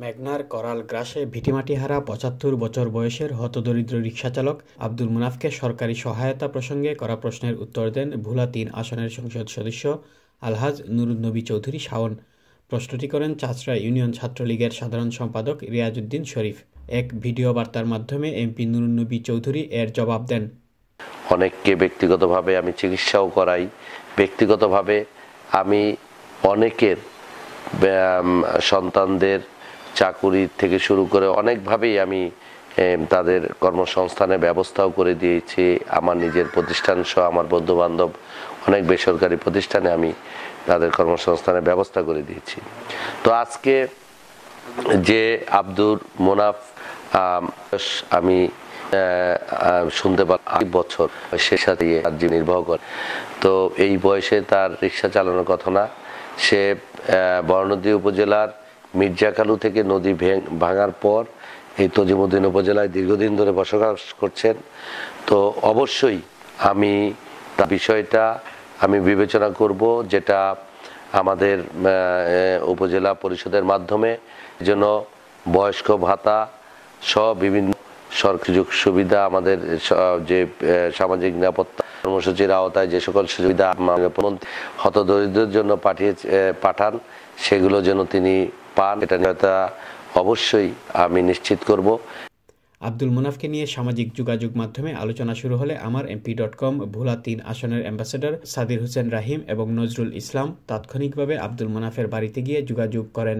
মেঘনার করাল গ্রাসে ভিটিমাটি হারা পঁচাত্তর বছর বয়সের হতদরিদ্র রিক্সাচালক আব্দুল মুনাফকে সরকারি সহায়তা প্রসঙ্গে করা প্রশ্নের উত্তর দেন ভুলা তিন আসনের সংসদ সদস্য আলহাজ নুরুন্নবী চৌধুরী শাওন প্রশ্নটি করেন চাচরা ইউনিয়ন ছাত্রলীগের সাধারণ সম্পাদক রিয়াজউদ্দিন শরীফ এক ভিডিও বার্তার মাধ্যমে এমপি নুরুন্নবী চৌধুরী এর জবাব দেন অনেককে ব্যক্তিগতভাবে আমি চিকিৎসাও করাই ব্যক্তিগতভাবে আমি অনেকের সন্তানদের চাকুরি থেকে শুরু করে অনেকভাবেই আমি তাদের কর্মসংস্থানের ব্যবস্থাও করে দিয়েছি আমার নিজের প্রতিষ্ঠান সহ আমার বন্ধুবান্ধব অনেক বেসরকারি প্রতিষ্ঠানে আমি তাদের কর্মসংস্থানের ব্যবস্থা করে দিয়েছি তো আজকে যে আব্দুর মোনাফ আমি শুনতে পারি বছর সে সাথে নির্বাহ করে তো এই বয়সে তার রিক্সা চালানোর কথা না সে বর্ণদী উপজেলার মির্জাকালু থেকে নদী ভাঙার পর এই তজিমুদ্দিন উপজেলায় দীর্ঘদিন ধরে বসবাস করছেন তো অবশ্যই আমি তা বিষয়টা আমি বিবেচনা করব যেটা আমাদের উপজেলা পরিষদের মাধ্যমে জন্য বয়স্ক ভাতা সহ বিভিন্ন সরকারি সুবিধা আমাদের যে সামাজিক নিরাপত্তা কর্মসূচির আওতায় যে সকল সুবিধা হতদরিদ্রের জন্য পাঠিয়ে পাঠান সেগুলো যেন তিনি পান এটা নিয়ে অবশ্যই আমি নিশ্চিত করব আব্দুল মুনাফকে নিয়ে সামাজিক যোগাযোগ মাধ্যমে আলোচনা শুরু হলে আমার এমপি ডট কম ভোলা তিন আসনের অ্যাম্বাসেডর সাদির হোসেন রাহিম এবং নজরুল ইসলাম তাৎক্ষণিকভাবে আব্দুল মুনাফের বাড়িতে গিয়ে যোগাযোগ করেন